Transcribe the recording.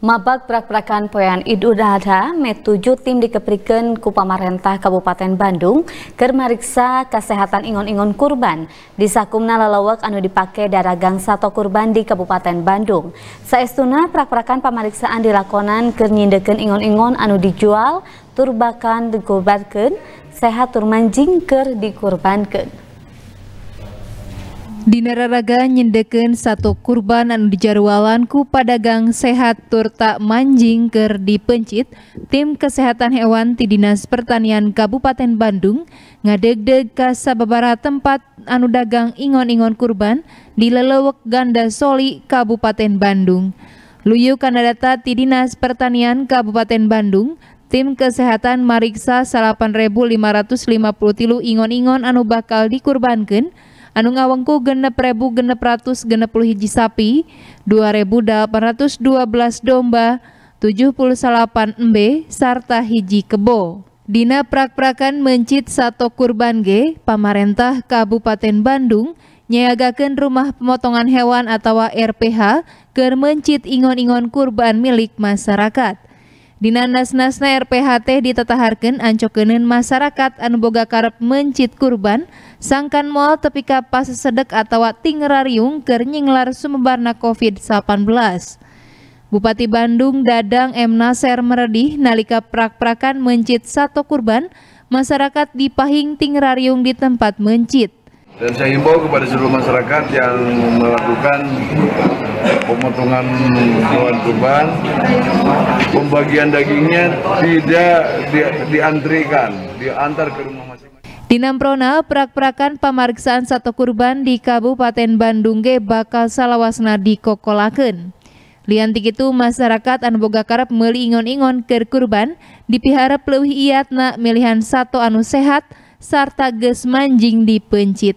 Mabak prak-prakan poean Idul Adha tujuh tim dikeprikan ku pamarentah Kabupaten Bandung keur mariksa kesehatan ingon-ingon kurban di sakumna lalawak anu dipake daragang sato kurban di Kabupaten Bandung. Saestuna prak-prakan pamariksaan dilakonan keur nyindekeun ingon-ingon anu dijual turbakan bakan sehat tur manjing keur dikurbankeun. Di Dinararaga nyendeken satu kurban anu dijarwalan ku gang sehat turta manjing ker dipencit tim kesehatan hewan di Dinas Pertanian Kabupaten Bandung ngadegdeg kasa beberapa tempat anu dagang ingon-ingon kurban di lelewek Ganda Soli Kabupaten Bandung. Luyu kana data Dinas Pertanian Kabupaten Bandung tim kesehatan mariksa 8550 ingon-ingon anu bakal dikurbankan anu ngawengku genep rebu genep ratus genep puluh hiji sapi, dua ribu delapan ratus dua belas domba, tujuh puluh salapan embe, serta hiji kebo. Dina prak-prakan mencit satu kurban G, pamarentah Kabupaten Bandung, nyiagakan rumah pemotongan hewan atau RPH, ker mencit ingon-ingon kurban milik masyarakat. Dina nasnasna RPHT Tetaharken, ancokeun masyarakat anu boga karep mencit kurban, sangkan mal tepi kapas sedek atau tingrariung kernyinglar sumbarna COVID-19. Bupati Bandung Dadang M. Naser meredih nalika prak-prakan mencit satu kurban, masyarakat dipahing tingrariung di tempat mencit. Dan saya himbau kepada seluruh masyarakat yang melakukan pemotongan hewan kurban, pembagian dagingnya tidak di, diantrikan, diantar ke rumah masing-masing. Di Namprona, perak-perakan pemeriksaan satu kurban di Kabupaten Bandung Ge bakal salawasna di Kokolaken. Lian itu masyarakat anu boga karep meuli ingon-ingon ke kurban dipiharap leuwih iatna milihan satu anu sehat sarta geus manjing dipencit.